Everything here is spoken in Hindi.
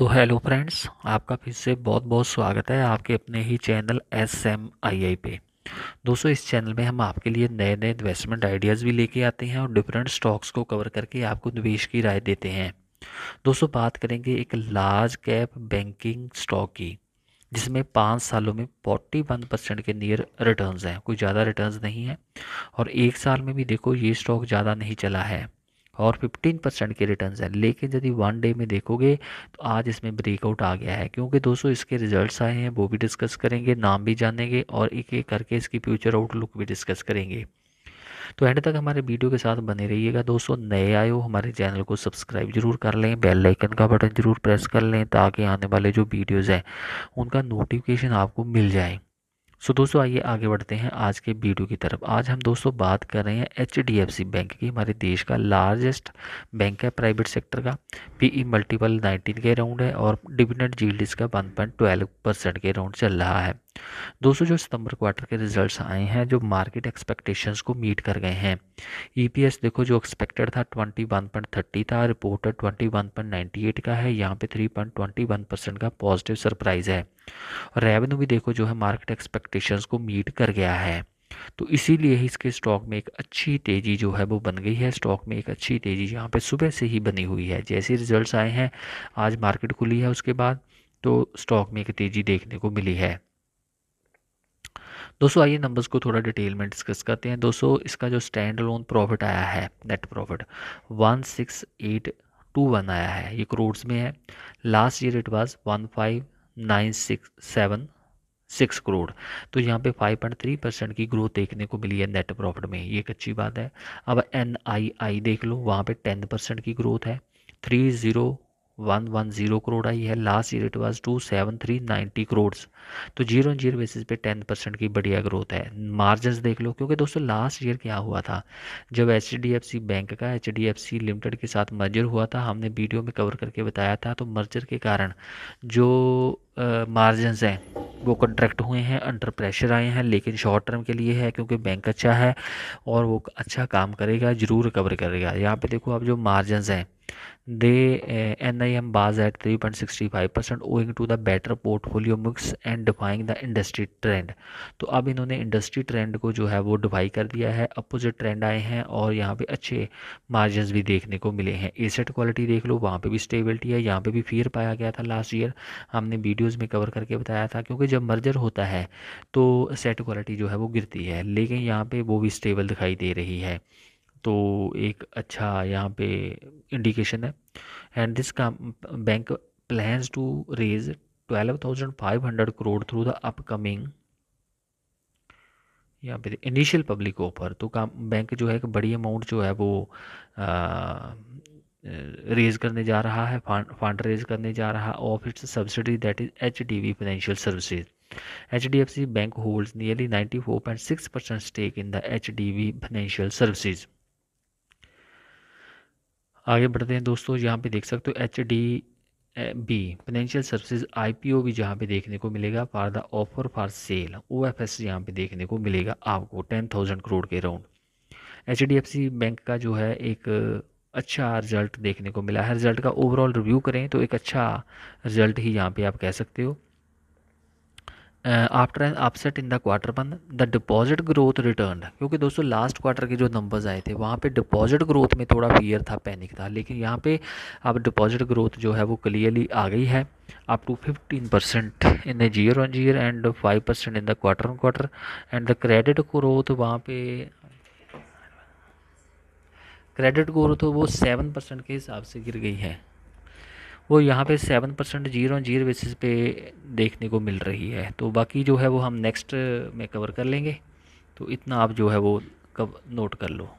तो हेलो फ्रेंड्स आपका फिर से बहुत बहुत स्वागत है आपके अपने ही channel S M I I पे दोस्तों इस चैनल में हम आपके लिए नए नए इन्वेस्टमेंट आइडियाज़ भी लेके आते हैं और डिफरेंट स्टॉक्स को कवर करके आपको निवेश की राय देते हैं दोस्तों बात करेंगे एक लार्ज कैप बैंकिंग स्टॉक की जिसमें पाँच सालों में फोर्टी वन परसेंट के नियर रिटर्न्स हैं कोई ज़्यादा रिटर्न्स नहीं है और एक साल में भी देखो ये स्टॉक ज़्यादा नहीं चला है और फिफ्टीन परसेंट के रिटर्न है लेकिन यदि वन डे में देखोगे तो आज इसमें ब्रेकआउट आ गया है क्योंकि दोस्तों इसके रिजल्ट्स आए हैं वो भी डिस्कस करेंगे नाम भी जानेंगे और एक एक करके इसकी फ्यूचर आउटलुक भी डिस्कस करेंगे तो एंड तक हमारे वीडियो के साथ बने रहिएगा दोस्तों नए आए हो हमारे चैनल को सब्सक्राइब जरूर कर लें बेल आइकन का बटन जरूर प्रेस कर लें ताकि आने वाले जो वीडियोज़ हैं उनका नोटिफिकेशन आपको मिल जाए सो दोस्तों आइए आगे बढ़ते हैं आज के वीडियो की तरफ आज हम दोस्तों बात कर रहे हैं H D F C bank की हमारे देश का लार्जेस्ट बैंक है प्राइवेट सेक्टर का पी ई मल्टीपल नाइनटीन के राउंड है और डिविडेंट जील्ड इसका वन पॉइंट ट्वेल्व परसेंट के राउंड चल रहा है दोस्तों जो सितंबर क्वार्टर के रिजल्ट्स आए हैं जो मार्केट एक्सपेक्टेशंस को मीट कर गए हैं ईपीएस e देखो जो एक्सपेक्टेड था 21.30 था रिपोर्टेड 21.98 का है यहाँ पे 3.21 परसेंट का पॉजिटिव सरप्राइज़ है और रेवेन्यू भी देखो जो है मार्केट एक्सपेक्टेशंस को मीट कर गया है तो इसीलिए ही इसके स्टॉक में एक अच्छी तेज़ी जो है वो बन गई है स्टॉक में एक अच्छी तेज़ी यहाँ पे सुबह से ही बनी हुई है जैसे रिजल्ट आए हैं आज मार्केट खुली है उसके बाद तो स्टॉक में एक तेज़ी देखने को मिली है दोस्तों आइए नंबर्स को थोड़ा डिटेल में डिस्कस करते हैं दोस्तों इसका जो स्टैंड लोन प्रॉफिट आया है net profit one six eight two one आया है ये करोड्स में है last year it was one five nine six seven six crore तो यहाँ पे फाइव पॉइंट थ्री परसेंट की ग्रोथ देखने को मिली है नेट प्रॉफिट में ये एक अच्छी बात है अब एन आई आई देख लो वहाँ पे टेन परसेंट की ग्रोथ है three zero one one zero crore आई है last year it was two seven three ninety crores तो जीरो जीरो बेसिस पे टेन परसेंट की बढ़िया ग्रोथ है मार्जिन देख लो क्योंकि दोस्तों लास्ट ईयर क्या हुआ था जब एच बैंक का एच लिमिटेड के साथ मर्जर हुआ था हमने वीडियो में कवर करके बताया था तो मर्जर के कारण जो मार्जिन हैं वो कंट्रैक्ट हुए हैं अंडर प्रेशर आए हैं लेकिन शॉर्ट टर्म के लिए है क्योंकि बैंक अच्छा है और वो अच्छा काम करेगा ज़रूर रिकवर करेगा यहाँ पे देखो आप जो मार्जिन हैं the N I M was at three point sixty five percent owing to the better portfolio mix and defying the industry trend तो अब इन्होंने इंडस्ट्री ट्रेंड को जो है वो डिफाई कर दिया है अपोजिट ट्रेंड आए हैं और यहाँ पे अच्छे मार्जिन भी देखने को मिले हैं एसेट क्वालिटी देख लो वहाँ पे भी स्टेबिलिटी है यहाँ पे भी फियर पाया गया था लास्ट ईयर हमने वीडियोज़ में कवर करके बताया था क्योंकि जब मर्जर होता है तो सेट क्वालिटी जो है वो गिरती है लेकिन यहाँ पर वो भी स्टेबल दिखाई दे रही है तो एक अच्छा यहाँ पे इंडिकेशन है एंड दिस का bank plans to raise twelve thousand five hundred crore through the upcoming यहाँ पे इनिशियल पब्लिक ऑफर तो काम बैंक जो है एक बड़ी अमाउंट जो है वो आ, रेज करने जा रहा है फंड रेज करने जा रहा है of its subsidy that is H D V financial services H D F C bank holds nearly ninety four point six percent stake in the H D V financial services आगे बढ़ते हैं दोस्तों यहाँ पे देख सकते हो H D B financial services IPO भी जहाँ पे देखने को मिलेगा for the offer for sale O F S यहाँ पे देखने को मिलेगा आपको टेन थाउजेंड करोड़ के around H D F C bank का जो है एक अच्छा रिजल्ट देखने को मिला है रिजल्ट का ओवरऑल रिव्यू करें तो एक अच्छा रिजल्ट ही यहाँ पे आप कह सकते हो after an upset in the quarter one the deposit growth return क्योंकि दोस्तों लास्ट क्वार्टर के जो नंबर्स आए थे वहाँ पे डिपॉजिट ग्रोथ में थोड़ा फियर था पैनिक था लेकिन यहाँ पे अब डिपॉजिट ग्रोथ जो है वो क्लियरली आ गई है up to fifteen percent in the year on year and five percent in the quarter on quarter and the credit growth वहाँ पे क्रेडिट ग्रोथ वो सेवन परसेंट के हिसाब से गिर गई है वो यहाँ पे seven percent zero zero basis पे देखने को मिल रही है तो बाकी जो है वो हम नेक्स्ट में कवर कर लेंगे तो इतना आप जो है वो कब नोट कर लो